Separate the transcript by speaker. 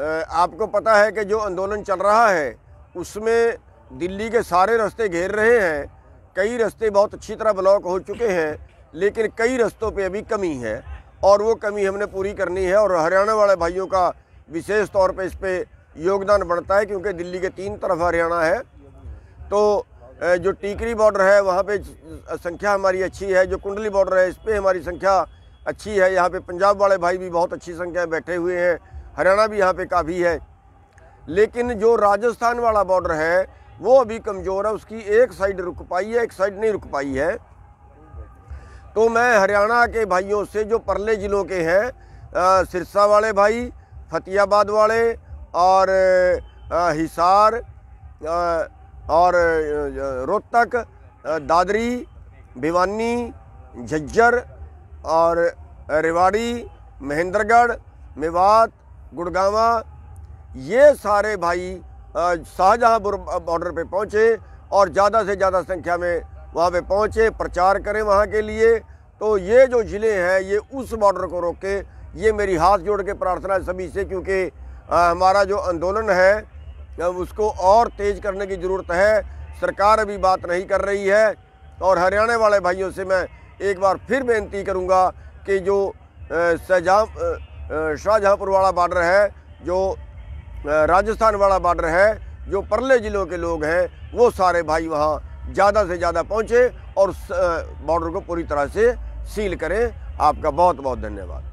Speaker 1: आपको पता है कि जो आंदोलन चल रहा है उसमें दिल्ली के सारे रास्ते घेर रहे हैं कई रास्ते बहुत अच्छी तरह ब्लॉक हो चुके हैं लेकिन कई रास्तों पे अभी कमी है और वो कमी हमने पूरी करनी है और हरियाणा वाले भाइयों का विशेष तौर पे इस पर योगदान बढ़ता है क्योंकि दिल्ली के तीन तरफ हरियाणा है तो जो टीकरी बॉर्डर है वहाँ पर संख्या हमारी अच्छी है जो कुंडली बॉर्डर है इस पर हमारी संख्या अच्छी है यहाँ पर पंजाब वाले भाई भी बहुत अच्छी संख्या में बैठे हुए हैं हरियाणा भी यहाँ पे काफ़ी है लेकिन जो राजस्थान वाला बॉर्डर है वो अभी कमज़ोर है उसकी एक साइड रुक पाई है एक साइड नहीं रुक पाई है तो मैं हरियाणा के भाइयों से जो परले ज़िलों के हैं सिरसा वाले भाई फतेहाबाद वाले और हिसार और रोहतक दादरी भिवानी झज्जर और रेवाड़ी महेंद्रगढ़ मेवात गुड़गावा ये सारे भाई शाहजहाँपुर बॉर्डर पे पहुँचे और ज़्यादा से ज़्यादा संख्या में वहाँ पे पहुँचे प्रचार करें वहाँ के लिए तो ये जो ज़िले हैं ये उस बॉर्डर को रोक के ये मेरी हाथ जोड़ के प्रार्थना है सभी से क्योंकि हमारा जो आंदोलन है उसको और तेज़ करने की ज़रूरत है सरकार अभी बात नहीं कर रही है और हरियाणा वाले भाइयों से मैं एक बार फिर बेनती करूँगा कि जो शहजहाँ शाहजहाँपुर वाला बॉर्डर है जो राजस्थान वाला बॉर्डर है जो परले ज़िलों के लोग हैं वो सारे भाई वहाँ ज़्यादा से ज़्यादा पहुँचे और बॉर्डर को पूरी तरह से सील करें आपका बहुत बहुत धन्यवाद